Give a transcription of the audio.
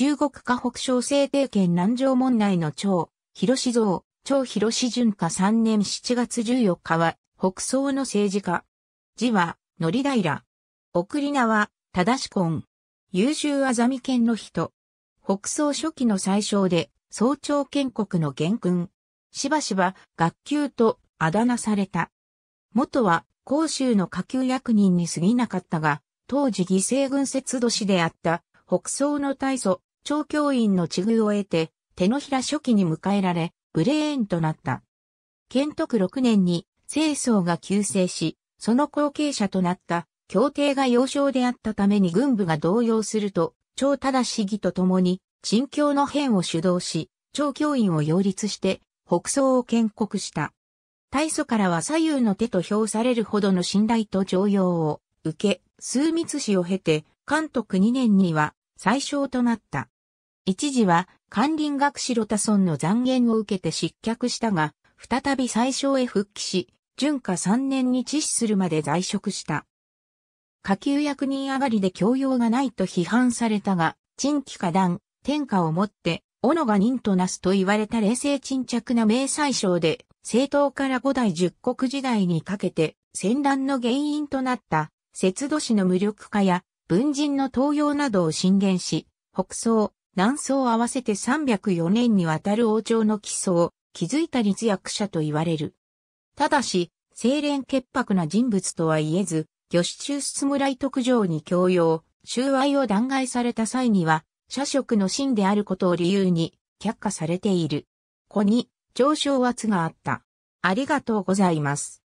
中国河北省制定権南城問題の長、広志像、長広志順化3年7月14日は、北総の政治家。字は、のりら。送り名は、ただしこん。優秀あざみ県の人。北総初期の最小で、早朝建国の元君。しばしば、学級とあだ名された。元は、甲州の下級役人に過ぎなかったが、当時犠牲軍節度市であった、北総の大祖、長教員の地遇を得て、手のひら初期に迎えられ、ブレーンとなった。建徳6年に、清掃が急成し、その後継者となった協定が幼少であったために軍部が動揺すると、超忠市議と共に、陳教の変を主導し、超教員を擁立して、北宋を建国した。大祖からは左右の手と評されるほどの信頼と重用を受け、枢密使を経て、関督。2年には、最小となった。一時は、管林学士ロタソンの残言を受けて失脚したが、再び最小へ復帰し、順下3年に致死するまで在職した。下級役人上がりで教養がないと批判されたが、陳期下段、天下をもって、斧が忍となすと言われた冷静沈着な名最小で、政党から五代十国時代にかけて、戦乱の原因となった、節度市の無力化や、文人の東洋などを進言し、北宋、南宋合わせて304年にわたる王朝の基礎を築いた立役者と言われる。ただし、清廉潔白な人物とは言えず、魚中出村井特上に強要、収賄を弾劾された際には、社職の真であることを理由に却下されている。子に上昇圧があった。ありがとうございます。